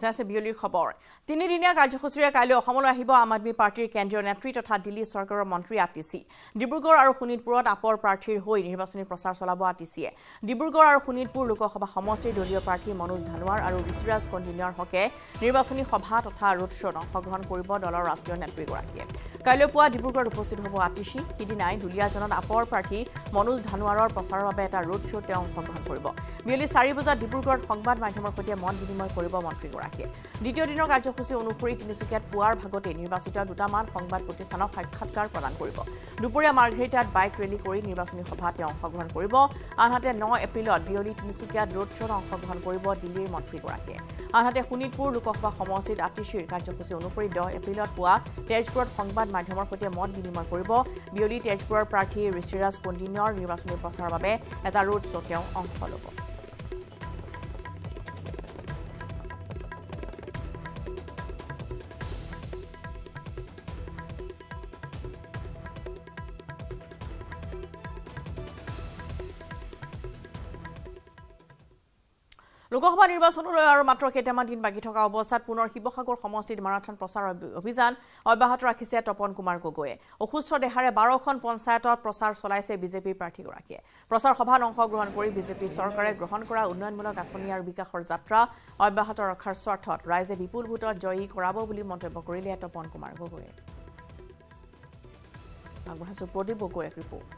যে আছে বিয়লি খবৰ তিনিদিনীয়া কাৰ্যসূচীৰে কাইলৈ অসমলৈ আহিব আম আদমী পাৰ্টীৰ কেন্দ্ৰীয় নেত্ৰী তথা দিল্লী চৰকাৰৰ মন্ত্ৰী আতিচি ডিব্ৰুগড় আৰু শোণিতপুৰত আপৰ প্ৰাৰ্থীৰ হৈ নিৰ্বাচনী প্ৰচাৰ চলাব আতিচিয়ে ডিব্ৰুগড় আৰু শোণিতপুৰ লোকসভা সমষ্টিৰ দলীয় প্ৰাৰ্থী মনোজ ধানোৱাৰ আৰু ঋষিৰাজ কণ্ডিনিয়ৰ হকে নিৰ্বাচনী সভা তথা ৰোড শ্ব'ত অংশগ্ৰহণ কৰিব দলৰ ৰাষ্ট্ৰীয় নেত্ৰীগৰাকীয়ে কাইলৈ পুৱা ডিব্ৰুগড়ত উপস্থিত হ'ব আতিচি সিদিনাই দুলীয়াজনত আপৰ প্ৰাৰ্থী মনোজ ধানোৱাৰৰ প্ৰচাৰৰ বাবে এটা ৰোড শ্ব'ত তেওঁ অংশগ্ৰহণ কৰিব বিয়লি চাৰি বজাত ডিব্ৰুগড়ত সংবাদ মাধ্যমৰ সৈতে মত বিনিময় কৰিব মন্ত্ৰীগৰাকীয়ে নেতাগৰাকীয়ে দ্বিতীয় দিনৰ কাৰ্যসূচী অনুসৰি তিনিচুকীয়াত পুৱাৰ ভাগতে নিৰ্বাচিত দুটামান সংবাদ প্ৰতিষ্ঠানক সাক্ষাৎকাৰ প্ৰদান কৰিব দুপৰীয়া মাৰ্ঘেৰিটাত বাইক ৰেলী কৰি নিৰ্বাচনী সভাত তেওঁ অংশগ্ৰহণ কৰিব আনহাতে ন এপ্ৰিলত বিয়লি তিনিচুকীয়াত ৰোড শ্বত অংশগ্ৰহণ কৰিব দিল্লীৰ মন্ত্ৰীগৰাকীয়ে আনহাতে শোণিতপুৰ লোকসভা সমষ্টিত আতিশীৰ কাৰ্যসূচী অনুসৰি দহ এপ্ৰিলত পুৱা তেজপুৰত সংবাদ মাধ্যমৰ সৈতে মত বিনিময় কৰিব বিয়লি তেজপুৰৰ প্ৰাৰ্থী ঋষিৰাজ কণ্ডিনৰ নিৰ্বাচনী প্ৰচাৰৰ বাবে এটা ৰোড শ্বত তেওঁ অংশ ল'ব লোকসভা নিৰ্বাচনলৈ আৰু মাত্ৰ কেইটামান দিন বাকী থকা অৱস্থাত পুনৰ শিৱসাগৰ সমষ্টিত মাৰাথান প্ৰচাৰ অভিযান অব্যাহত ৰাখিছে তপন কুমাৰ গগৈয়ে অসুস্থ দেহাৰে বাৰখন পঞ্চায়তত প্ৰচাৰ চলাইছে বিজেপিৰ প্ৰাৰ্থীগৰাকীয়ে প্ৰচাৰ সভাত অংশগ্ৰহণ কৰি বিজেপি চৰকাৰে গ্ৰহণ কৰা উন্নয়নমূলক আঁচনি আৰু বিকাশৰ যাত্ৰা অব্যাহত ৰখাৰ স্বাৰ্থত ৰাইজে বিপুল ভোটত জয়ী কৰাব বুলি মন্তব্য কৰিলে তপন কুমাৰ গগৈয়ে আগবঢ়াইছো প্ৰদীপ গগৈ এক ৰিপৰ্ট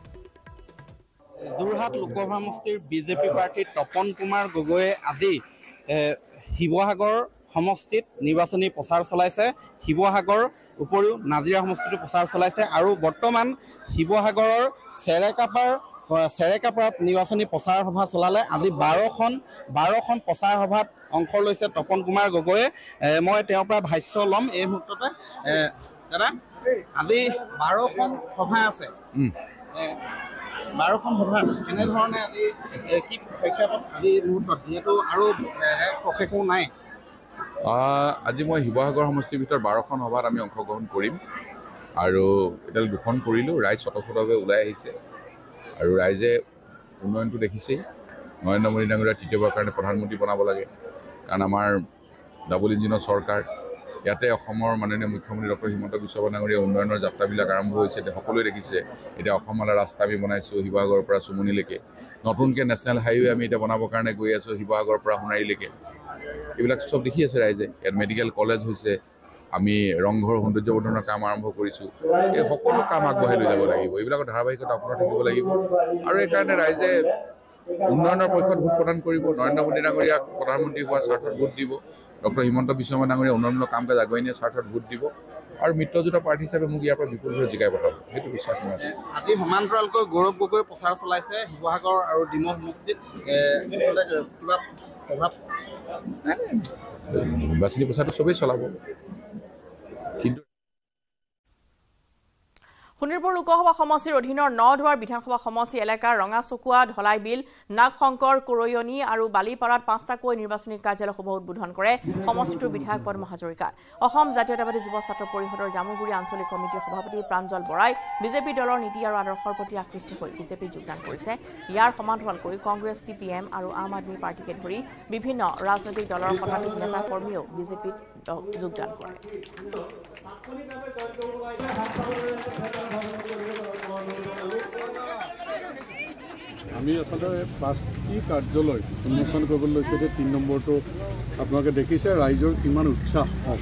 যোৰহাট লোকসভা সমষ্টিৰ বিজেপি প্ৰাৰ্থী তপন কুমাৰ গগৈয়ে আজি শিৱসাগৰ সমষ্টিত নিৰ্বাচনী প্ৰচাৰ চলাইছে শিৱসাগৰ উপৰিও নাজিৰা সমষ্টিতো প্ৰচাৰ চলাইছে আৰু বৰ্তমান শিৱসাগৰৰ চেৰেকাপাৰ চেৰেকাপাৰত নিৰ্বাচনী প্ৰচাৰ সভা চলালে আজি বাৰখন বাৰখন প্ৰচাৰ সভাত অংশ লৈছে তপন কুমাৰ গগৈয়ে মই তেওঁৰ পৰা ভাষ্য ল'ম এই মুহূৰ্ততে দাদা আজি বাৰখন সভা আছে বাৰখন সভা কেনেধৰণে আজি কি প্ৰেক্ষাপট আজি মুহূৰ্তত যিহেতু আৰু প্ৰশেষো নাই আজি মই শিৱসাগৰ সমষ্টিৰ ভিতৰত বাৰখন সভাত আমি অংশগ্ৰহণ কৰিম আৰু এতিয়ালৈ দুখন কৰিলোঁ ৰাইজ স্বতঃস্বতভাৱে ওলাই আহিছে আৰু ৰাইজে উন্নয়নটো দেখিছেই নৰেন্দ্ৰ মোদী ডাঙৰীয়া তৃতীয়বাৰৰ কাৰণে প্ৰধানমন্ত্ৰী বনাব লাগে কাৰণ আমাৰ ডাবল ইঞ্জিনৰ চৰকাৰ ইয়াতে অসমৰ মাননীয় মুখ্যমন্ত্ৰী ডক্টৰ হিমন্ত বিশ্ব ডাঙৰীয়া উন্নয়নৰ যাত্ৰাবিলাক আৰম্ভ হৈছে এতিয়া সকলোৱে দেখিছে এতিয়া অসমলৈ ৰাস্তা আমি বনাইছোঁ শিৱসাগৰৰ পৰা চুমনিলৈকে নতুনকৈ নেশ্যনেল হাইৱে আমি এতিয়া বনাবৰ কাৰণে গৈ আছোঁ শিৱসাগৰৰ পৰা সোণাৰীলৈকে এইবিলাক চব দেখি আছে ৰাইজে ইয়াত মেডিকেল কলেজ হৈছে আমি ৰংঘৰ সৌন্দৰ্যবৰ্ধনৰ কাম আৰম্ভ কৰিছোঁ এই সকলো কাম আগবঢ়াই লৈ যাব লাগিব এইবিলাকৰ ধাৰাবাহিকতা আপোনাৰ থাকিব লাগিব আৰু এইকাৰণে ৰাইজে উন্নয়নৰ পক্ষত ভোট প্ৰদান কৰিব নৰেন্দ্ৰ মোদী ডাঙৰীয়াক প্ৰধানমন্ত্ৰী হোৱাৰ স্বাৰ্থত ভোট দিব ডক্টৰ হিমন্ত বিশ্বকৰ্মা ডাঙৰীয়া উন্নয়নমূলক কাম কাজ আগুৱাই নিয়া স্বাৰ্থত ভোট দিব আৰু মিত্ৰজোঁটৰ প্ৰাৰ্থী হিচাপে মোক ইয়াৰ পৰা বিপুল ভোট জিকাই পঠাব সেইটো বিশ্বাস মোৰ আছে আজি সমান্তৰালকৈ গৌৰৱ গগৈ প্ৰচাৰ চলাইছে শিৱসাগৰ আৰু ডিমৌ সমষ্টিত কিবা প্ৰভাৱ নিৰ্বাচনী প্ৰচাৰটো চবেই চলাব কিন্তু শোণিতপুৰ লোকসভা সমষ্টিৰ অধীনৰ নদুৱাৰ বিধানসভা সমষ্টি এলেকাৰ ৰঙাচকুৱা ধলাইবিল নাগশংকৰ কৰৈয়নী আৰু বালিপাৰাত পাঁচটাকৈ নিৰ্বাচনী কাৰ্যালয়সভা উদ্বোধন কৰে সমষ্টিটোৰ বিধায়ক পদ্মা হাজৰিকা অসম জাতীয়তাবাদী যুৱ ছাত্ৰ পৰিষদৰ জামুগুৰি আঞ্চলিক কমিটিৰ সভাপতি প্ৰাঞ্জল বৰাই বিজেপি দলৰ নীতি আৰু আদৰ্শৰ প্ৰতি আকৃষ্ট হৈ বিজেপিত যোগদান কৰিছে ইয়াৰ সমান্তৰালকৈ কংগ্ৰেছ চি পি এম আৰু আম আদমী পাৰ্টীকে ধৰি বিভিন্ন ৰাজনৈতিক দলৰ শতাধিক নেতাকৰ্মীয়েও বিজেপিত যোগদান কৰে আমি আচলতে পাঁচটি কাৰ্যালয় উন্মোচন কৰিবলৈ লৈছোঁ এতিয়া তিনি নম্বৰটো আপোনালোকে দেখিছে ৰাইজৰ কিমান উৎসাহ হওক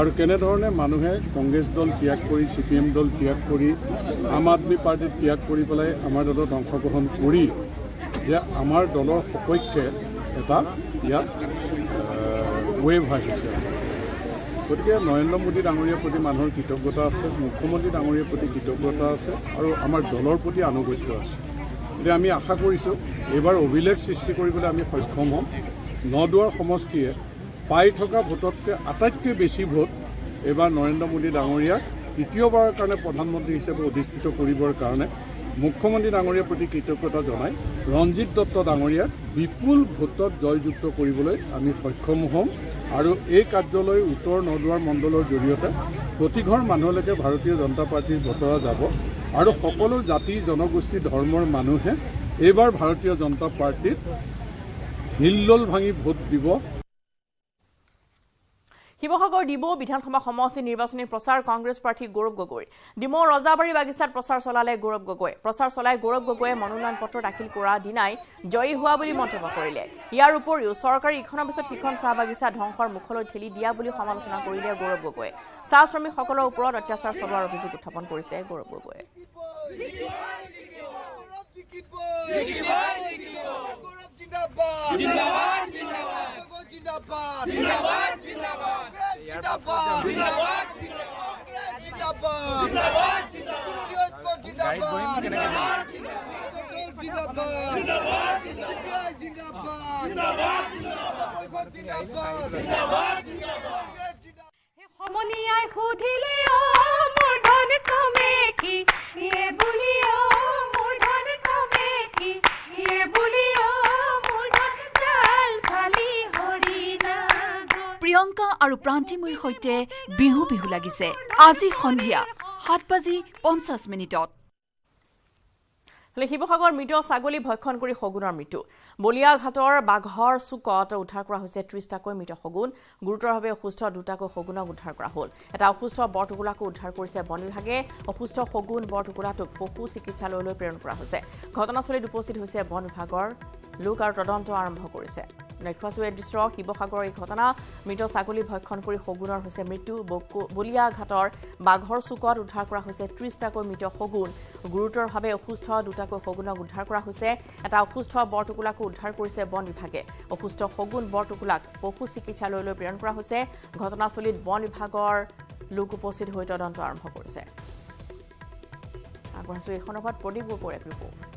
আৰু কেনেধৰণে মানুহে কংগ্ৰেছ দল ত্যাগ কৰি চি পি এম দল ত্যাগ কৰি আম আদমী পাৰ্টী ত্যাগ কৰি পেলাই আমাৰ দলত অংশগ্ৰহণ কৰি যে আমাৰ দলৰ সপক্ষে এটা ইয়াত ৱেভ আহিছে গতিকে নৰেন্দ্ৰ মোদী ডাঙৰীয়াৰ প্ৰতি মানুহৰ কৃতজ্ঞতা আছে মুখ্যমন্ত্ৰী ডাঙৰীয়াৰ প্ৰতি কৃতজ্ঞতা আছে আৰু আমাৰ দলৰ প্ৰতি আনুগত্য আছে গতিকে আমি আশা কৰিছোঁ এইবাৰ অভিলেখ সৃষ্টি কৰিবলৈ আমি সক্ষম হ'ম নদুৱাৰ সমষ্টিয়ে পাই থকা ভোটতকৈ আটাইতকৈ বেছি ভোট এইবাৰ নৰেন্দ্ৰ মোদী ডাঙৰীয়াক তৃতীয়বাৰৰ কাৰণে প্ৰধানমন্ত্ৰী হিচাপে অধিষ্ঠিত কৰিবৰ কাৰণে মুখ্যমন্ত্ৰী ডাঙৰীয়াৰ প্ৰতি কৃতজ্ঞতা জনাই ৰঞ্জিত দত্ত ডাঙৰীয়াক বিপুল ভোটত জয়যুক্ত কৰিবলৈ আমি সক্ষম হ'ম আৰু এই কাৰ্যালয় উত্তৰ নদোৱাৰ মণ্ডলৰ জৰিয়তে প্ৰতিঘৰ মানুহলৈকে ভাৰতীয় জনতা পাৰ্টীৰ বতৰা যাব আৰু সকলো জাতি জনগোষ্ঠী ধৰ্মৰ মানুহে এইবাৰ ভাৰতীয় জনতা পাৰ্টীত হিল্লল ভাঙি ভোট দিব শিৱসাগৰ ডিমৌ বিধানসভা সমষ্টি নিৰ্বাচনী প্ৰচাৰ কংগ্ৰেছ প্ৰাৰ্থী গৌৰৱ গগৈ ডিমৌ ৰজাবাৰী বাগিচাত প্ৰচাৰ চলালে গৌৰৱ গগৈ প্ৰচাৰ চলাই গৌৰৱ গগৈয়ে মনোনয়ন পত্ৰ দাখিল কৰা দিনাই জয়ী হোৱা বুলি মন্তব্য কৰিলে ইয়াৰ উপৰিও চৰকাৰে ইখনৰ পিছত সিখন চাহ বাগিচা ধ্বংসৰ মুখলৈ ঠেলি দিয়া বুলি সমালোচনা কৰিলে গৌৰৱ গগৈয়ে চাহ শ্ৰমিকসকলৰ ওপৰত অত্যাচাৰ চলোৱাৰ অভিযোগ উত্থাপন কৰিছে গৌৰৱ গগৈয়ে জিন্দাবাদ জিন্দাবাদ জিন্দাবাদ জিন্দাবাদ জিন্দাবাদ জিন্দাবাদ জিন্দাবাদ জিন্দাবাদ জিন্দাবাদ জিন্দাবাদ জিন্দাবাদ জিন্দাবাদ জিন্দাবাদ জিন্দাবাদ জিন্দাবাদ জিন্দাবাদ সমনীয়াই সুধিলে অ মোৰ ধন তুমি কি বুলিও প্ৰিয়ংকা আৰু প্ৰান্তিমুৰ সৈতে বিহু বিহু লাগিছে আজি সন্ধিয়া সাত বাজি পঞ্চাছ মিনিটত শিৱসাগৰ মৃত ছাগলী ভক্ষণ কৰি শগুনৰ মৃত্যু বলিয়াঘাটৰ বাঘৰ চুকত উদ্ধাৰ কৰা হৈছে ত্ৰিছটাকৈ মৃত শগুন গুৰুতৰভাৱে অসুস্থ দুটাকৈ শগুনক উদ্ধাৰ কৰা হ'ল এটা অসুস্থ বৰটুকুৰাকো উদ্ধাৰ কৰিছে বন বিভাগে অসুস্থ শগুন বৰটুকুৰাটোক পশু চিকিৎসালয়লৈ প্ৰেৰণ কৰা হৈছে ঘটনাস্থলীত উপস্থিত হৈছে বন বিভাগৰ লোক আৰু তদন্ত আৰম্ভ কৰিছে নক্ষুৱে দৃশ্য শিৱসাগৰৰ এই ঘটনা মৃত ছাগলী ভক্ষণ কৰি সগুণৰ হৈছে মৃত্যু বলিয়াঘাটৰ বাঘৰ চুকত উদ্ধাৰ কৰা হৈছে ত্ৰিশটাকৈ মৃত সগুণ গুৰুতৰভাৱে অসুস্থ দুটাকৈ সগুণক উদ্ধাৰ কৰা হৈছে এটা অসুস্থ বৰটোকোলাকো উদ্ধাৰ কৰিছে বন বিভাগে অসুস্থ সগুণ বৰটোকোলাক পশু চিকিৎসালয়লৈ প্ৰেৰণ কৰা হৈছে ঘটনাস্থলীত বন বিভাগৰ লোক উপস্থিত হৈ তদন্ত আৰম্ভ কৰিছে আগবঢ়াইছোঁ এই সন্দৰ্ভত প্ৰদীপ গগৈ এক ৰিপৰ্ট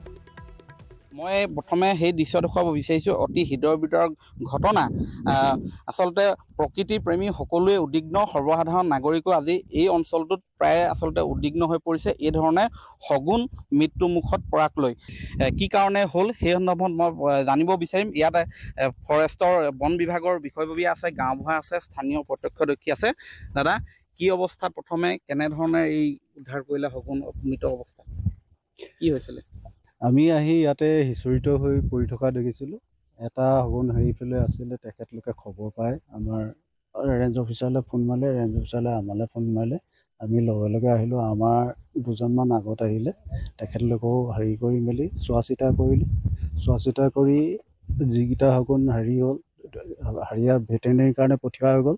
মই প্ৰথমে সেই দৃশ্য দেখুৱাব বিচাৰিছোঁ অতি হৃদয় বিতৰ ঘটনা আচলতে প্ৰকৃতি প্ৰেমী সকলোৱে উদ্বিগ্ন সৰ্বসাধাৰণ নাগৰিকো আজি এই অঞ্চলটোত প্ৰায়ে আচলতে উদ্বিগ্ন হৈ পৰিছে এই ধৰণে সগুণ মৃত্যুমুখত পৰাক লৈ কি কাৰণে হ'ল সেই সন্দৰ্ভত মই জানিব বিচাৰিম ইয়াত ফৰেষ্টৰ বন বিভাগৰ বিষয়ববীয়া আছে গাঁওবুঢ়া আছে স্থানীয় প্ৰত্যক্ষদৰ্শী আছে দাদা কি অৱস্থাত প্ৰথমে কেনেধৰণে এই উদ্ধাৰ কৰিলে সগুণ মৃত অৱস্থা কি হৈছিলে আমি আহি ইয়াতে হিঁচৰিত হৈ পৰি থকা দেখিছিলোঁ এটা হেৰি হেৰিফালে আছিলে তেখেতলোকে খবৰ পায় আমাৰ ৰেঞ্জ অফিচাৰলৈ ফোন মাৰিলে ৰেঞ্জ অফিচাৰলৈ আমালৈ ফোন মাৰিলে আমি লগে লগে আহিলোঁ আমাৰ দুজনমান আগত আহিলে তেখেতলোকেও হেৰি কৰি মেলি চোৱা চিতা কৰিলে চোৱা চিতা কৰি যিকেইটা সঘন হেৰি হ'ল হেৰিয়া ভেটেনেৰীৰ কাৰণে পঠিওৱা হৈ গ'ল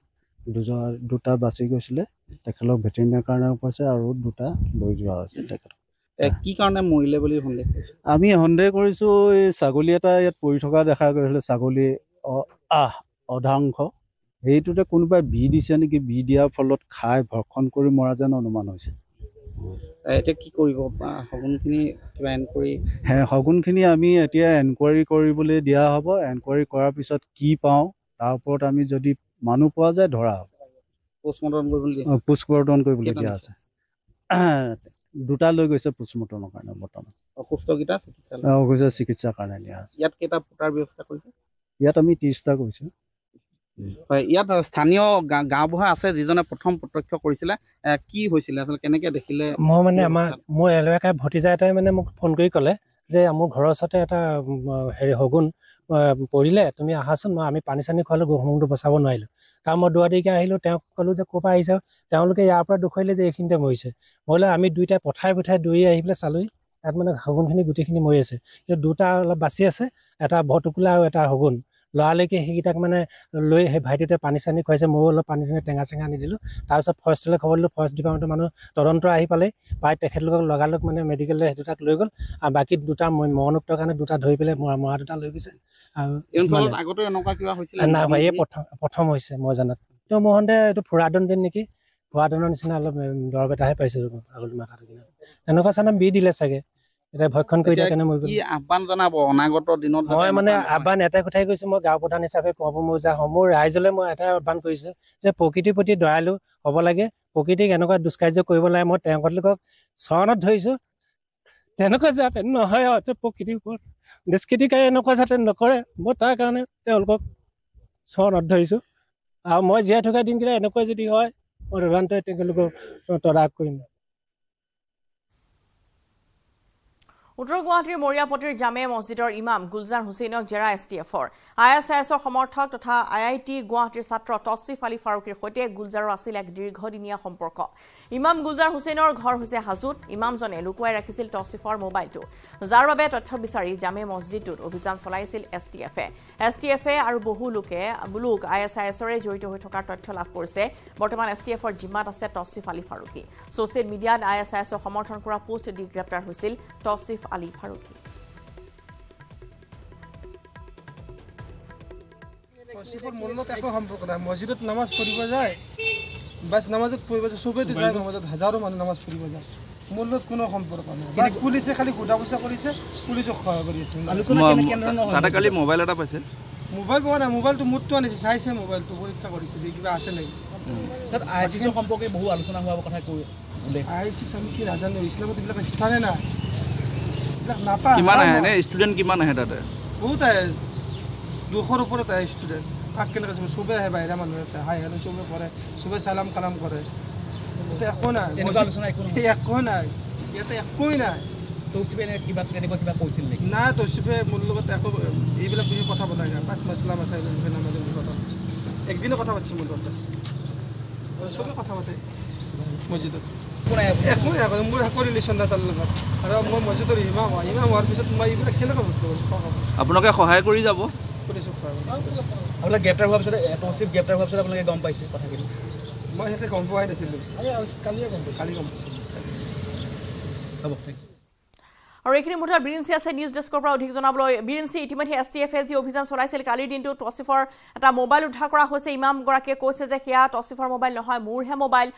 দুজন দুটা বাচি গৈছিলে তেখেতলোক ভেটেনেৰীৰ কাৰণে কৈছে আৰু দুটা লৈ যোৱা হৈছে তেখেতক কি কাৰণে মৰিলে বুলি সন্দেহ আমি সন্দেহ কৰিছো এই ছাগলী এটা ইয়াত পৰি থকা দেখা গৈছিলে ছাগলী আহ অধাংশ সেইটোতে কোনোবাই বি দিছে নেকি বি দিয়াৰ ফলত খাই ভক্ষণ কৰি মৰা যেন অনুমান হৈছে এতিয়া কি কৰিব সগুণখিনি কিবা এনকুৱাৰী সগুণখিনি আমি এতিয়া এনকুৱাৰী কৰিবলৈ দিয়া হ'ব এনকুৱাৰী কৰাৰ পিছত কি পাওঁ তাৰ ওপৰত আমি যদি মানুহ পোৱা যায় ধৰা হ'ব পষ্টমৰ্টম কৰিবলৈ পষ্টমৰ্টম কৰিবলৈ দিয়া আছে দুটা লৈ গৈছে পোষ্টমৰ্টমৰ কাৰণে বৰ্তমান আছে যিজনে প্ৰথম প্ৰত্যক্ষ কৰিছিলে কি হৈছিলে মই মানে আমাৰ মোৰ এলেকাই ভতিজা এটাই মানে মোক ফোন কৰি ক'লে যে মোৰ ঘৰৰ ওচৰতে এটা হেৰি শগুণ পৰিলে তুমি আহাচোন আমি পানী চানী খোৱালোঁ গৰু সমূহটো বচাব নোৱাৰিলোঁ কাৰণ মই দুৱাৰ দুৱাৰীকে আহিলোঁ তেওঁক ক'লো যে ক'ৰ ক'ৰপৰা আহিছা তেওঁলোকে ইয়াৰ পৰা দুখৰিলে যে এইখিনিতে মৰিছে মই বোলে আমি দুইটাই পথাই পঠাই দৌৰি আহি পেলাই চালোঁহি তাত মানে শগুনখিনি গোটেইখিনি মৰি আছে কিন্তু দুটা অলপ বাচি আছে এটা ভৰটোকোলা আৰু এটা শগুন লৰালৰিকৈ সেইকেইটাক মানে লৈ সেই ভাইটিটোৱে পানী চানি খুৱাইছে ময়ো অলপ পানী চানি টেঙা চেঙা আনি দিলোঁ তাৰপিছত ফৰেষ্টলৈ খবৰ দিলোঁ ফৰেষ্ট ডিপাৰ্টমেণ্টৰ মানুহ তদন্ত আহি পালে পাই তেখেতলোকক লগালগ মানে মেডিকেললৈ সেই তাক লৈ গ'ল আৰু বাকী দুটা মৰণোত্তৰ কাৰণে দুটা ধৰি পেলাই মৰা মৰা দুটা লৈ গৈছে আৰু এই প্ৰথম প্ৰথম হৈছে মই জানাত তো মহন্তে এইটো ফুৰাদন যেন নেকি ফুৰাদনৰ নিচিনা অলপ দৰৱ এটাহে পাইছোঁ আগলৈ মাথাটো কিনা তেনেকুৱা চানা বি দিলে চাগে আহ্বান এটাই কথাই কৈছো মই গাঁও প্ৰধান হিচাপে কোৱাব মৌজা সমূহ ৰাইজলৈ মই এটাই আহ্বান কৰিছো যে প্ৰকৃতিৰ প্ৰতি দয়ালু হব লাগে প্ৰকৃতিক এনেকুৱা দুষ্কাৰ্য কৰিব লাগে মই তেওঁলোকক চৰণত ধৰিছো তেনেকুৱা যাতে নহয় আৰু প্ৰকৃতিৰ ওপৰত দুষ্কৃতিকাৰী এনেকুৱা যাতে নকৰে মই তাৰ কাৰণে তেওঁলোকক চৰণত ধৰিছো আৰু মই জীয়াই থকা দিনকেইটা এনেকুৱা যদি হয় মই তদন্তই তেওঁলোকক তদাৰক কৰিম উত্তৰ গুৱাহাটীৰ মৰিয়াপতিৰ জামে মছজিদৰ ইমাম গুলজাৰ হুছেইনক জেৰা এছ টি এফৰ আই এছ আই এছৰ সমৰ্থক তথা আই আই টি গুৱাহাটীৰ ছাত্ৰ তছিফ আলী ফাৰুকীৰ সৈতে গুলজাৰৰ আছিল এক দীৰ্ঘদিনীয়া সম্পৰ্ক ইমাম গুলজাৰ হুছেইনৰ ঘৰ হৈছে হাজোত ইমামজনে লুকুৱাই ৰাখিছিল তছিফৰ মোবাইলটো যাৰ বাবে তথ্য বিচাৰি জামে মছজিদটোত অভিযান চলাইছিল এছ টি এফে এছ টি এফে আৰু বহু লোকে লোক আই এছ আই এছৰে জড়িত হৈ থকাৰ তথ্য লাভ কৰিছে বৰ্তমান এছ টি এফৰ জিম্মাত আছে তছিফ আলী ফাৰুকী ছ'চিয়েল মিডিয়াত আই এছ আই এছক সমৰ্থন কৰা পোষ্ট ডিগ্ৰেপ্তাৰ হৈছিল তছিফ ইউসুফ আলী ফাৰুকি মসজিদৰ মূলত একো সম্পৰ্ক নাই মসজিদত নামাজ পঢ়িব যায় বাছ নামাজত পঢ়িব যায় চবেইতো যায় মসজিদত হাজাৰো মানুহ নামাজ পঢ়িব যায় মূলত কোনো সম্পৰ্ক নাই বাছ পুলিচে খালি সোধা পইচা কৰিছে পুলিচক সহায় কৰি আছে তাতে কালি মোবাইল এটা পাইছে মোবাইল পোৱা নাই মোবাইলটো মোৰতো আনিছে চাইছে মোবাইলটো পৰীক্ষা কৰিছে যে কিবা আছে নেকি তাত আই চি চি সম্পৰ্কে বহু আলোচনা হোৱাৰ কথা কৈ আই চি চি আমি কি নাজানো ইছলামত এইবিলাক স্থানে নাই কিমান আহে নে ষ্টুডেণ্ট কিমান আহে তাতে বহুত আহে দুশৰ ওপৰত আহে ষ্টুডেণ্ট কাক কেনেকৈ চবে চবে আহে বাহিৰা মানুহ ইয়াতে হাই হেলো চবে কৰে চবে চালাম কালাম কৰে একো নাই একো নাই ইয়াতে একোৱেই নাই তৌচিফে কিবা তেনেকুৱা কিবা কৈছিল নেকি নাই তৌচিফে মোৰ লগত একো এইবিলাক বুজি কথা পতা নাই পাঁচ মাছলা মাছা এইবিলাক নামাজে বুজি কথা পাতিছে একদিনো কথা পাতিছে মোৰ লগত চবে কথা পাতে মছজিদত আপোনালোকে সহায় কৰি যাব গ্ৰেপ্তাৰ হোৱাৰ পিছত এটচিভ গ্ৰেপ্তাৰ হোৱাৰ পিছত আপোনালোকে গম পাইছে কথাখিনি মই সেইটোৱে গম পোৱাই দিছিলোঁ হ'ব থেংক ইউ আৰু এইখিনি মুঠত বিৰিঞ্চি আছে নিউজ ডেস্কৰ পৰা অধিক জনাবলৈ বিৰিঞ্চি ইতিমধ্যে এছ টি এফে যি অভিযান চলাইছিল কালিৰ দিনটো টচিফৰ এটা মোবাইল উদ্ধাৰ কৰা হৈছে ইমামগৰাকীয়ে কৈছে যে সেয়া টচিফৰ মোবাইল নহয় মোৰহে মোবাইল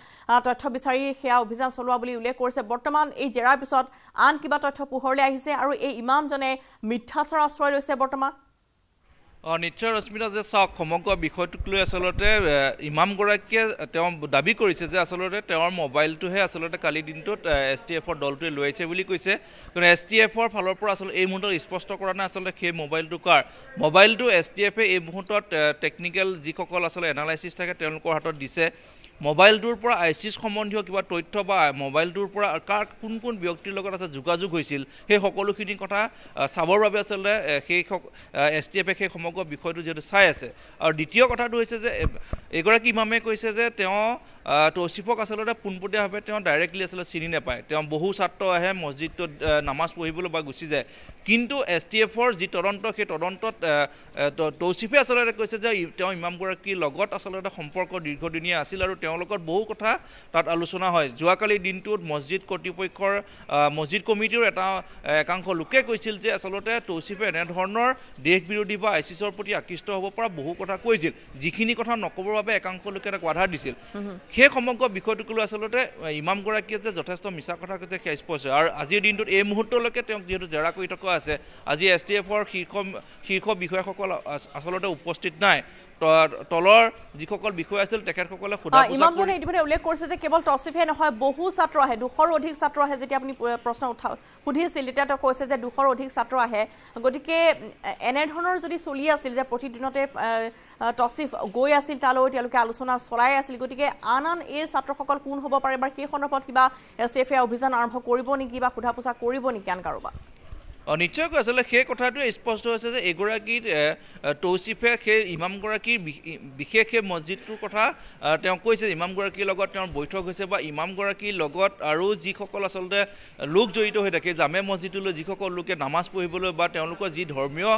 তথ্য বিচাৰি সেয়া অভিযান চলোৱা বুলি উল্লেখ কৰিছে বৰ্তমান এই জেৰাৰ পিছত আন কিবা তথ্য পোহৰলৈ আহিছে আৰু এই ইমামজনে মিথ্যাচাৰ আশ্ৰয় লৈছে বৰ্তমান অঁ নিশ্চয় ৰশ্মিতা যে চাওক সমগ্ৰ বিষয়টোক লৈ আচলতে ইমামগৰাকীয়ে তেওঁ দাবী কৰিছে যে আচলতে তেওঁৰ মোবাইলটোহে আচলতে কালি দিনটোত এছ টি এফৰ দলটোৱে লৈ আহিছে বুলি কৈছে কিন্তু এছ টি এফৰ ফালৰ পৰা আচলতে এই মুহূৰ্তত স্পষ্ট কৰা নাই আচলতে সেই মোবাইলটো কাৰ মোবাইলটো এছ টি এফে এই মুহূৰ্তত টেকনিকেল যিসকল আচলতে এনালাইচিছ থাকে তেওঁলোকৰ হাতত দিছে মোবাইলটোৰ পৰা আই চি সম্বন্ধীয় কিবা তথ্য বা মোবাইলটোৰ পৰা কাৰ কোন কোন ব্যক্তিৰ লগত আছে যোগাযোগ হৈছিল সেই সকলোখিনি কথা চাবৰ বাবে আচলতে সেই এছ টি এফে সেই সমগ্ৰ বিষয়টো যিহেতু চাই আছে আৰু দ্বিতীয় কথাটো হৈছে যে এগৰাকী ইমামে কৈছে যে তেওঁ তো অচিফক আচলতে পোনপটীয়াভাৱে তেওঁ ডাইৰেক্টলি আচলতে চিনি নাপায় তেওঁ বহু ছাত্ৰ আহে মছজিদটোত নামাজ পঢ়িবলৈ বা গুচি যায় কিন্তু এছ টি এফৰ যি তদন্ত সেই তদন্তত তৌচিফে আচলতে কৈছে যে তেওঁ ইমামগৰাকীৰ লগত আচলতে সম্পৰ্ক দীৰ্ঘদিনীয়া আছিল আৰু তেওঁৰ লগত বহু কথা তাত আলোচনা হয় যোৱাকালি দিনটোত মছজিদ কৰ্তৃপক্ষৰ মছজিদ কমিটিৰ এটা একাংশ লোকে কৈছিল যে আচলতে তৌচিফে এনেধৰণৰ দেশ বিৰোধী বা আই চি চিৰ প্ৰতি আকৃষ্ট হ'ব পৰা বহু কথা কৈছিল যিখিনি কথা নক'বৰ বাবে একাংশ লোকে তাক বাধা দিছিল সেই সমগ্ৰ বিষয়টোক লৈ আচলতে ইমামগৰাকীয়ে যে যথেষ্ট মিছা কথা কৈছে সেয়া স্পষ্ট আৰু আজিৰ দিনটোত এই মুহূৰ্তলৈকে তেওঁক যিহেতু জেৰা কৰি থকা আছে আজি এছ টি এফৰ শীৰ্ষ শীৰ্ষ বিষয়াসকল আচলতে উপস্থিত নাই তলৰ যিসকল বিষয় আছিল তেখেতসকলে ইমামজনে ইতিমধ্যে উল্লেখ কৰিছে যে কেৱল টচিফে নহয় বহু ছাত্ৰ আহে দুশৰো অধিক ছাত্ৰ আহে যেতিয়া আপুনি প্ৰশ্ন উঠা সুধিছিল তেতিয়া তেওঁ কৈছে যে দুশৰো অধিক ছাত্ৰ আহে গতিকে এনেধৰণৰ যদি চলি আছিল যে প্ৰতিদিনতে টচিফ গৈ আছিল তালৈ তেওঁলোকে আলোচনা চলাই আছিল গতিকে আন আন এই ছাত্ৰসকল কোন হ'ব পাৰে বা সেই সন্দৰ্ভত কিবা চেফে অভিযান আৰম্ভ কৰিব নেকি বা সোধা পোছা কৰিব নেকি আন কাৰোবাৰ নিশ্চয়কৈ আচলতে সেই কথাটোৱে স্পষ্ট হৈছে যে এগৰাকী তৌচিফে সেই ইমামগৰাকীৰ বিশেষ সেই মছজিদটোৰ কথা তেওঁ কৈছে ইমামগৰাকীৰ লগত তেওঁৰ বৈঠক হৈছে বা ইমামগৰাকীৰ লগত আৰু যিসকল আচলতে লোক জড়িত হৈ থাকে জামে মছজিদলৈ যিসকল লোকে নামাজ পঢ়িবলৈ বা তেওঁলোকৰ যি ধৰ্মীয়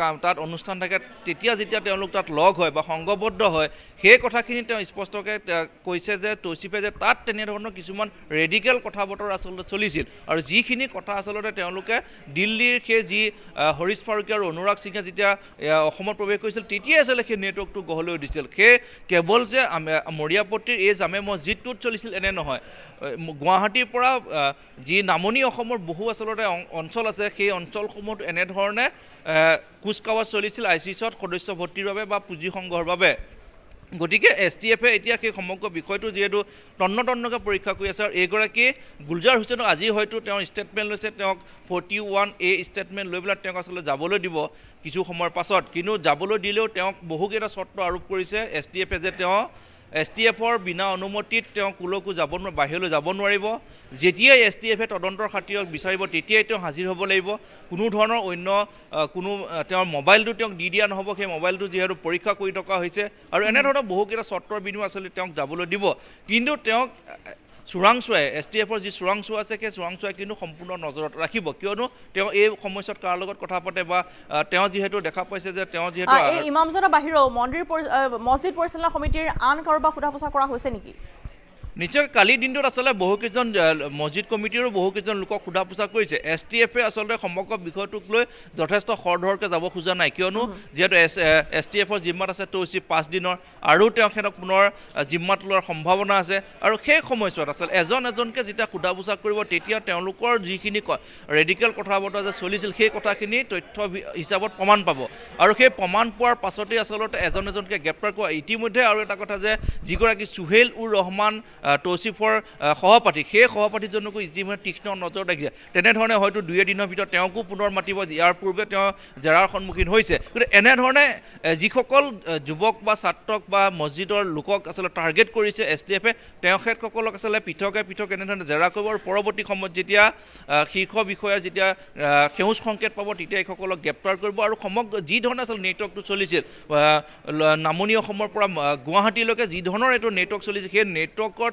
কাম তাত অনুষ্ঠান থাকে তেতিয়া যেতিয়া তেওঁলোক তাত লগ হয় বা সংগবদ্ধ হয় সেই কথাখিনি তেওঁ স্পষ্টকৈ কৈছে যে তৌচিফে যে তাত তেনেধৰণৰ কিছুমান ৰেডিকেল কথা বতৰা আচলতে চলিছিল আৰু যিখিনি কথা আচলতে তেওঁলোকে দিল্লীৰ সেই যি হৰিশ ফাৰুকী আৰু অনুৰাগ সিঙে যেতিয়া অসমত প্ৰৱেশ কৰিছিল তেতিয়াই আচলতে সেই নেটৱৰ্কটো গঢ় লৈ উঠিছিল সেই কেৱল যে মৰিয়াপট্টিৰ এই জামে মছজিদটোত চলিছিল এনে নহয় গুৱাহাটীৰ পৰা যি নামনি অসমৰ বহু আচলতে অঞ্চল আছে সেই অঞ্চলসমূহত এনেধৰণে কুচকাৱাজ চলিছিল আই চি এছত সদস্য ভৰ্তিৰ বাবে বা পুঁজি সংগ্ৰহৰ বাবে গতিকে এছ টি এফে এতিয়া সেই সমগ্ৰ বিষয়টো যিহেতু তন্ন তন্নকৈ পৰীক্ষা কৰি আছে আৰু এইগৰাকী গুলজাৰ হুছেইনক আজি হয়তো তেওঁ ষ্টেটমেণ্ট লৈছে তেওঁক ফৰ্টি ওৱান এ ষ্টেটমেণ্ট লৈ পেলাই তেওঁক আচলতে যাবলৈ দিব কিছু সময়ৰ পাছত কিন্তু যাবলৈ দিলেও তেওঁক বহুকেইটা চৰ্ত আৰোপ কৰিছে এছ টি এফে যে তেওঁ এছ টি এফৰ বিনা অনুমতিত তেওঁ কুলকো যাব বাহিৰলৈ যাব নোৱাৰিব যেতিয়াই এছ টি এফে তদন্তৰ খাতিৰক বিচাৰিব তেতিয়াই তেওঁ হাজিৰ হ'ব লাগিব কোনো ধৰণৰ অন্য কোনো তেওঁৰ মোবাইলটো তেওঁক দি দিয়া নহ'ব সেই মোবাইলটো যিহেতু পৰীক্ষা কৰি থকা হৈছে আৰু এনেধৰণৰ বহুকেইটা চৰ্তৰ বিনিময় আচলতে তেওঁক যাবলৈ দিব কিন্তু তেওঁক চোৰাংচোৱাই এছ টি এফৰ যি চোৰাংচোৱা আছে সেই চোৰাংচোৱাই কিন্তু সম্পূৰ্ণ নজৰত ৰাখিব কিয়নো তেওঁ এই সময়ছোৱাত কাৰ লগত কথা পাতে বা তেওঁ যিহেতু দেখা পাইছে যে তেওঁ যিহেতু ইমামজনৰ বাহিৰেও মন্দিৰ মছজিদ পৰিচালনা সমিতিৰ আন কাৰোবাক সোধা পোছা কৰা হৈছে নেকি নিশ্চয় কালিৰ দিনটোত আচলতে বহুকেইজন মসজিদ কমিটিৰো বহুকেইজন লোকক সোধা পোছা কৰিছে এছ টি এফে আচলতে সমগ্ৰ বিষয়টোক লৈ যথেষ্ট খৰধৰকৈ যাব খোজা নাই কিয়নো যিহেতু এছ এছ টি এফৰ জিম্মাত আছে টৌচি পাঁচদিনৰ আৰু তেওঁখেতক পুনৰ জিম্মাত লোৱাৰ সম্ভাৱনা আছে আৰু সেই সময়ছোৱাত আচলতে এজন এজনকৈ যেতিয়া সোধা পোছা কৰিব তেতিয়া তেওঁলোকৰ যিখিনি ৰেডিকেল কথা বতৰা যে চলিছিল সেই কথাখিনি তথ্য হিচাপত প্ৰমাণ পাব আৰু সেই প্ৰমাণ পোৱাৰ পাছতেই আচলতে এজন এজনকৈ গ্ৰেপ্তাৰ কৰা ইতিমধ্যে আৰু এটা কথা যে যিগৰাকী চুহেল উৰ ৰহমান তৌচিফৰ সভাপতি সেই সভাপতিজনকো ইতিমধ্যে তীক্ষ্ণ নজৰ দেখিছে তেনেধৰণে হয়তো দুই এদিনৰ ভিতৰত তেওঁকো পুনৰ মাতিব ইয়াৰ পূৰ্বে তেওঁ জেৰাৰ সন্মুখীন হৈছে গতিকে এনেধৰণে যিসকল যুৱক বা ছাত্ৰক বা মছজিদৰ লোকক আচলতে টাৰ্গেট কৰিছে এছ ডি এফে তেওঁসকলক আচলতে পৃথকে পৃথক এনেধৰণে জেৰা কৰিব আৰু পৰৱৰ্তী সময়ত যেতিয়া শীৰ্ষ বিষয়া যেতিয়া সেউজ সংকেত পাব তেতিয়া এইসকলক গ্ৰেপ্তাৰ কৰিব আৰু সমগ্ৰ যিধৰণে আচলতে নেটৱৰ্কটো চলিছিল নামনি অসমৰ পৰা গুৱাহাটীলৈকে যি ধৰণৰ এইটো নেটৱৰ্ক চলিছিল সেই নেটৱৰ্কত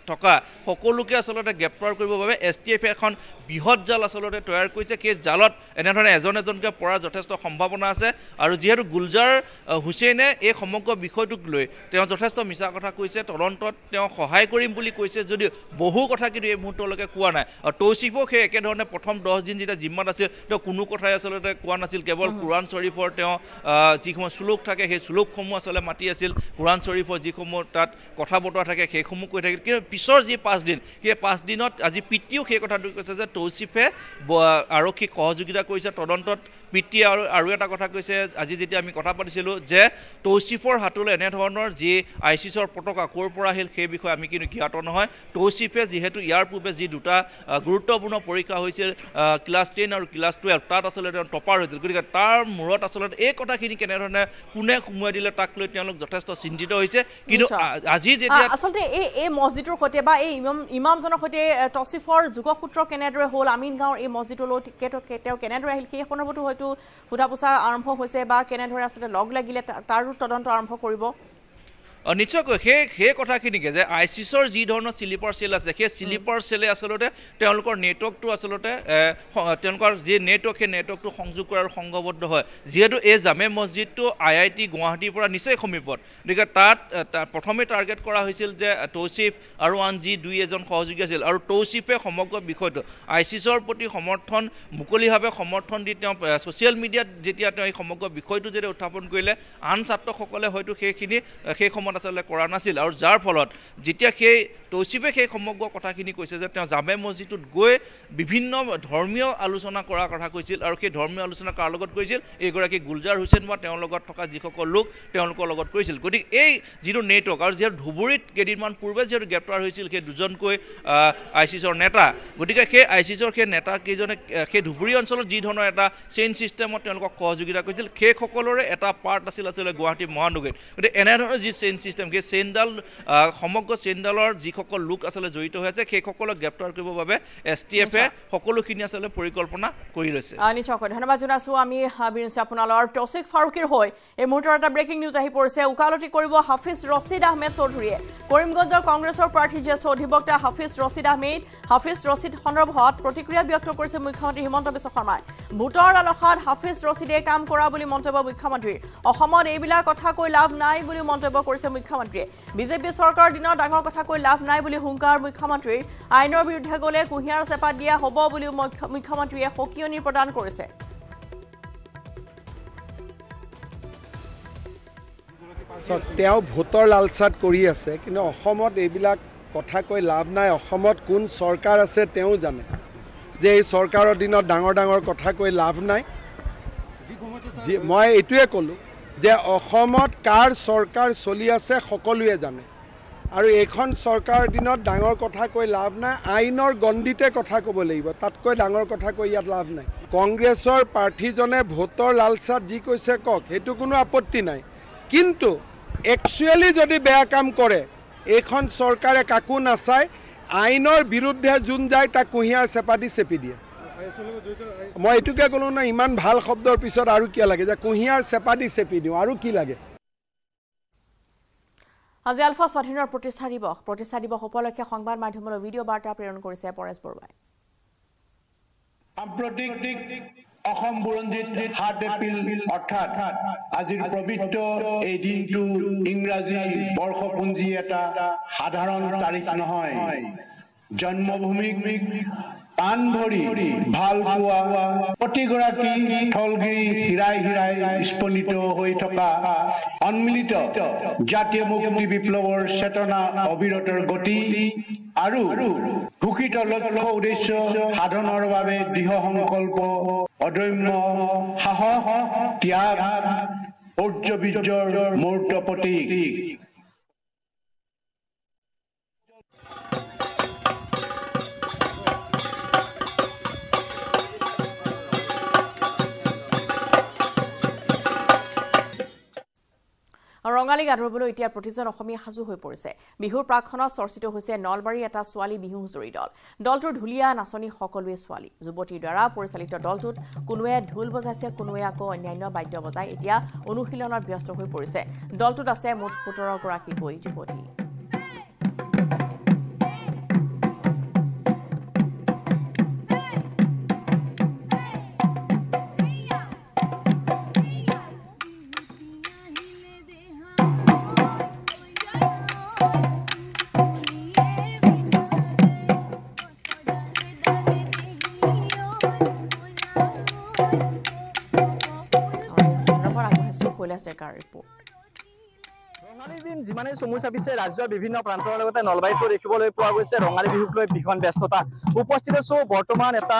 থকা সকলোকে আচলতে গ্ৰেপ্তাৰ কৰিবৰ বাবে এছ টি এফে এখন বৃহৎ জাল আচলতে তৈয়াৰ কৰিছে সেই জালত এনেধৰণে এজন এজনকে পৰাৰ যথেষ্ট সম্ভাৱনা আছে আৰু যিহেতু গুলজাৰ হুছেইনে এই সমগ্ৰ বিষয়টোক লৈ তেওঁ যথেষ্ট মিছা কথা কৈছে তদন্তত তেওঁ সহায় কৰিম বুলি কৈছে যদিও বহু কথা কিন্তু এই মুহূৰ্তলৈকে কোৱা নাই আৰু তৌচিফো সেই একেধৰণে প্ৰথম দহ দিন যেতিয়া জিম্মাত আছিল তেওঁ কোনো কথাই আচলতে কোৱা নাছিল কেৱল কোৰাণ শ্বৰীফৰ তেওঁ যিসমূহ শ্লোক থাকে সেই শ্লোকসমূহ আচলতে মাতি আছিল কোৰাণ শ্বৰীফৰ যিসমূহ তাত কথা বতৰা থাকে সেইসমূহ কৈ থাকিল কিন্তু পিছৰ যি পাঁচদিন সেই পাঁচদিনত আজি পি টিও সেই কথাটো কৈছে যে তৌচিফে আৰক্ষীক সহযোগিতা কৰিছে তদন্তত পিতৃ আৰু আৰু এটা কথা কৈছে আজি যেতিয়া আমি কথা পাতিছিলোঁ যে তৌচিফৰ হাতলৈ এনেধৰণৰ যি আই চি চিৰ পতকা ক'ৰ পৰা আহিল সেই বিষয়ে আমি কিন্তু জ্ঞাত নহয় তৌচিফে যিহেতু ইয়াৰ পূৰ্বে যি দুটা গুৰুত্বপূৰ্ণ পৰীক্ষা হৈছিল ক্লাছ টেন আৰু ক্লাছ টুৱেলভ তাত আচলতে তেওঁ টপাৰ হৈছিল গতিকে তাৰ মূৰত আচলতে এই কথাখিনি কেনেধৰণে কোনে সোমোৱাই দিলে তাক লৈ তেওঁলোক যথেষ্ট চিন্তিত হৈছে কিন্তু আজি যেতিয়া আচলতে এই এই মছজিদৰ সৈতে বা এই ইমামজনৰ সৈতে তৌচিফৰ যোগসূত্ৰ কেনেদৰে হ'ল আমিন গাঁৱৰ এই মছজিদলৈ তেওঁ কেনেদৰে আহিল সেই সন্দৰ্ভতো হয়তো হয়তো সোধা পোছা আৰম্ভ হৈছে বা কেনেদৰে আচলতে লগ লাগিলে তাৰো তদন্ত আৰম্ভ কৰিব নিশ্চয়কৈ সেই সেই কথাখিনিকে যে আই চিছৰ যি ধৰণৰ শ্লিপাৰ চেল আছে সেই শ্লিপাৰ চেলে আচলতে তেওঁলোকৰ নেটৱৰ্কটো আচলতে তেওঁলোকৰ যি নেটৱৰ্ক সেই নেটৱৰ্কটো সংযোগ কৰে আৰু সংঘবদ্ধ হয় যিহেতু এই জামে মছজিদটো আই আই টি গুৱাহাটীৰ পৰা নিচেই সমীপত গতিকে তাত প্ৰথমে টাৰ্গেট কৰা হৈছিল যে তৌচিফ আৰু আন যি দুই এজন সহযোগী আছিল আৰু তৌচিফে সমগ্ৰ বিষয়টো আই চিছৰ প্ৰতি সমৰ্থন মুকলিভাৱে সমৰ্থন দি তেওঁ ছ'চিয়েল মিডিয়াত যেতিয়া তেওঁ এই সমগ্ৰ বিষয়টো যেতিয়া উত্থাপন কৰিলে আন ছাত্ৰসকলে হয়তো সেইখিনি সেই সময়ত সময়ত আচলতে কৰা নাছিল আৰু যাৰ ফলত যেতিয়া সেই তৌচিফে সেই সমগ্ৰ কথাখিনি কৈছে যে তেওঁ জামে মছজিদত গৈ বিভিন্ন ধৰ্মীয় আলোচনা কৰাৰ কথা কৈছিল আৰু সেই ধৰ্মীয় আলোচনা কাৰ লগত কৰিছিল এইগৰাকী গুলজাৰ হুছেইন বা তেওঁৰ লগত থকা যিসকল লোক তেওঁলোকৰ লগত কৰিছিল গতিকে এই যিটো নেটৱৰ্ক আৰু যিহেতু ধুবুৰীত কেইদিনমান পূৰ্বে যিহেতু গ্ৰেপ্তাৰ হৈছিল সেই দুজনকৈ আই চি চিৰ নেতা গতিকে সেই আই চি চিৰ সেই নেতাকেইজনে সেই ধুবুৰী অঞ্চলত যি ধৰণৰ এটা চেইন ছিষ্টেমত তেওঁলোকক সহযোগিতা কৰিছিল সেইসকলৰে এটা পাৰ্ট আছিল আচলতে গুৱাহাটী মহানগৰীত গতিকে এনেধৰণৰ যি চেইন চিষ্টেম সেই চেইনডাল সমগ্ৰ চেইনডালৰ যিসকল লোক আচলতে জড়িত হৈ আছে সেইসকলক গ্ৰেপ্তাৰ কৰিবৰ বাবে এছ টি এফে সকলোখিনি আচলতে পৰিকল্পনা কৰি লৈছে নিশ্চয়কৈ ধন্যবাদ জনাইছোঁ আমি বিৰিছে আপোনালোক আৰু টচিক ফাৰুকীৰ হৈ এই মুহূৰ্তৰ এটা ব্ৰেকিং নিউজ আহি পৰিছে ওকালতি কৰিব হাফিজ ৰচিদ আহমেদ চৌধুৰীয়ে কৰিমগঞ্জৰ কংগ্ৰেছৰ প্ৰাৰ্থী জ্যেষ্ঠ অধিবক্তা হাফিজ ৰচিদ আহমেদ হাফিজ ৰচিদ সন্দৰ্ভত প্ৰতিক্ৰিয়া ব্যক্ত কৰিছে মুখ্যমন্ত্ৰী হিমন্ত বিশ্ব শৰ্মাই ভোটৰ আলোসাত হাফিজ ৰচিদে কাম কৰা বুলি মন্তব্য মুখ্যমন্ত্ৰীৰ অসমত এইবিলাক কথা কৈ লাভ নাই বুলিও মন্তব্য কৰিছে মুখ্যমন্ত্ৰীয়ে বিজেপি চৰকাৰৰ দিনৰ ডাঙৰ কথা কৈ লাভ নাই বুলি হুংকাৰ মুখ্যমন্ত্ৰীৰ আইনৰ বিৰুদ্ধে গ'লে কুঁহিয়াৰ চেপা দিয়া হ'ব বুলিও মুখ্যমন্ত্ৰীয়ে সকিয়নি প্ৰদান কৰিছে তেওঁ ভোটৰ লালচাত কৰি আছে কিন্তু অসমত এইবিলাক কথা কৈ লাভ নাই অসমত কোন চৰকাৰ আছে তেওঁ জানে যে এই চৰকাৰৰ দিনত ডাঙৰ ডাঙৰ কথা কৈ লাভ নাই মই এইটোৱে ক'লোঁ যে অসমত কাৰ চৰকাৰ চলি আছে সকলোৱে জানে আৰু এইখন চৰকাৰৰ দিনত ডাঙৰ কথা কৈ লাভ নাই আইনৰ গণ্ডিতে কথা ক'ব লাগিব তাতকৈ ডাঙৰ কথা কৈ ইয়াত লাভ নাই কংগ্ৰেছৰ প্ৰাৰ্থীজনে ভোটৰ লালচাত যি কৈছে কওক সেইটো কোনো আপত্তি নাই কিন্তু একচুৱেলি যদি বেয়া কাম কৰে এইখন চৰকাৰে কাকো নাচায় আইনৰ বিৰুদ্ধে যোন যায় তাক কুঁহিয়াৰ চেপা দি চেপি দিয়ে মই এইটোকে ক'লো নহয় ইমান ভাল শব্দৰ পিছত আৰু কিয় লাগে যে কুঁহিয়াৰ চেপা দি চেপি দিওঁ আৰু কি লাগে আজি আলফা স্বাধীনৰ প্ৰতিষ্ঠা দিৱস প্ৰতিষ্ঠা দিৱস উপলক্ষে সংবাদ মাধ্যমলৈ ভিডিঅ' বাৰ্তা প্ৰেৰণ কৰিছে পৰেশ বৰুৱাই অসম বুৰঞ্জীত সাত এপ্ৰিল অৰ্থাৎ আজিৰ পবিত্ৰ এই দিনটো ইংৰাজী বৰ্ষপঞ্জী এটা সাধাৰণ তাৰিখ নহয় জন্মভূমিক কান ভৰি ভাল পোৱা প্ৰতিগৰাকী থলগিৰি হিৰাই হিৰাই স্পন্দিত হৈ থকা সন্মিলিত জাতীয় মুক্তি বিপ্লৱৰ চেতনা অবিৰতৰ গতি আৰু ঘোষিত লক্ষ্য উদ্দেশ্য সাধনৰ বাবে দৃঢ় সংকল্প অদম্য সাহস ত্যাগ ঔৰ্য বীৰ্যৰ মুহূৰ্ত প্ৰতীক ৰঙালী গাধৰবলৈ এতিয়া প্ৰতিজন অসমীয়া সাজু হৈ পৰিছে বিহুৰ প্ৰাকখনত চৰ্চিত হৈছে নলবাৰীৰ এটা ছোৱালী বিহু হুঁচৰি দল দলটোৰ ঢুলীয়া নাচনী সকলোৱে ছোৱালী যুৱতীৰ দ্বাৰা পৰিচালিত দলটোত কোনোৱে ঢোল বজাইছে কোনোৱে আকৌ অন্যান্য বাদ্য বজাই এতিয়া অনুশীলনত ব্যস্ত হৈ পৰিছে দলটোত আছে মুঠ সোতৰগৰাকী বৈ যুৱতী ৰিপৰ্ট ৰঙালী দিন যিমানেই চমু চাপিছে ৰাজ্যৰ বিভিন্ন প্ৰান্তৰ লগতে নলবাৰীতো দেখিবলৈ পোৱা গৈছে ৰঙালী বিহুক লৈ ভীষণ ব্যস্ততা উপস্থিত আছো বৰ্তমান এটা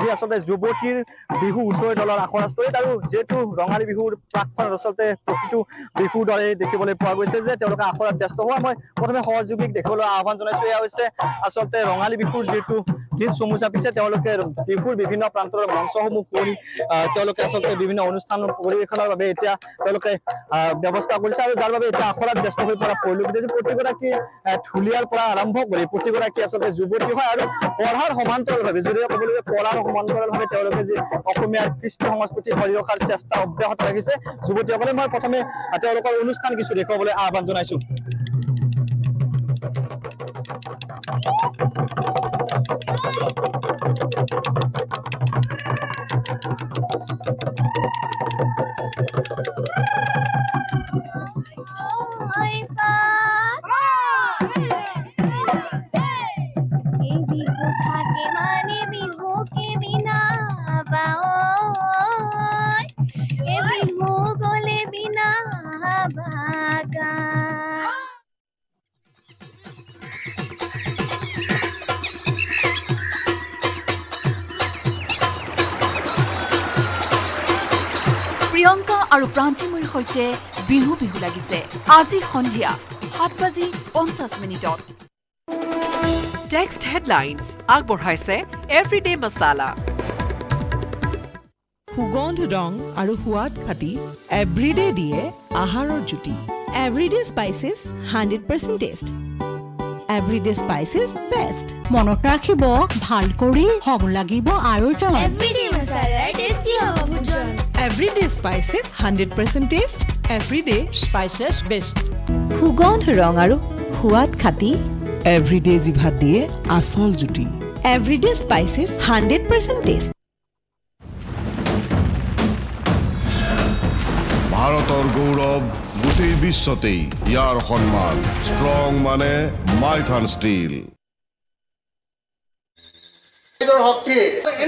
যি আচলতে যুৱতীৰ বিহু হুঁচৰি দলৰ আখৰা স্থলীত আৰু যিহেতু ৰঙালী বিহুৰ প্ৰাকখনত আচলতে প্ৰতিটো বিহুৰ দৰে দেখিবলৈ পোৱা গৈছে যে তেওঁলোকে আখৰাত ব্যস্ত হোৱা মই প্ৰথমে সহযোগীক দেখিবলৈ আহ্বান জনাইছোঁ এয়া হৈছে আচলতে ৰঙালী বিহুৰ যিহেতু দিন চমু চাপিছে তেওঁলোকে বিহুৰ বিভিন্ন প্ৰান্তৰ মঞ্চসমূহ কৰি তেওঁলোকে আচলতে বিভিন্ন অনুষ্ঠান পৰিৱেশনৰ বাবে এতিয়া তেওঁলোকে ব্যৱস্থা কৰিছে আৰু যাৰ বাবে এতিয়া আখৰাত ব্যস্ত হৈ পৰা পৰিলক্ষিত হৈছে প্ৰতিগৰাকী ঢুলীয়াৰ পৰা আৰম্ভ কৰি প্ৰতিগৰাকী আচলতে যুৱতী হয় আৰু পঢ়াৰ সমান্তৰালভাৱে যদি ক'বলৈ পঢ়াৰ মন কৰাৰ তেওঁলোকে যি অসমীয়াৰ কৃষ্টি সংস্কৃতি ধৰি ৰখাৰ চেষ্টা অব্যাহত ৰাখিছে যুৱতীসকলে মই প্ৰথমে তেওঁলোকৰ অনুষ্ঠান কিছু দেখুৱাবলৈ আহ্বান জনাইছো সৈতে বিহু বিহু লাগিছে আজি সন্ধিয়া সাত বাজি পঞ্চাছ মিনিটত সুগন্ধ ৰং আৰু সোৱাদ খাতি এভৰিডে দিয়ে আহাৰৰ জুতি Everyday spices hundred percent taste Everyday spices best মনত ৰাখিব ভাল কৰি হ'ব লাগিব আৰু জন এভৰিডে মছালা টেষ্টি হ'ব Everyday spices hundred percentage Everyday spices best সুগন্ধ ৰং আৰু সোৱাদ খাতি এভৰিডে জিভাত দিয়ে আচল জুতি এভৰিডে স্পাইচেছ হাণ্ড্ৰেড পাৰ্চেণ্টেজ ভাৰতৰ গৌৰৱ গোটেই বিশ্বতেই ইয়াৰ সন্মান ষ্ট্ৰং মানে মাইথান ষ্টীল শক্তি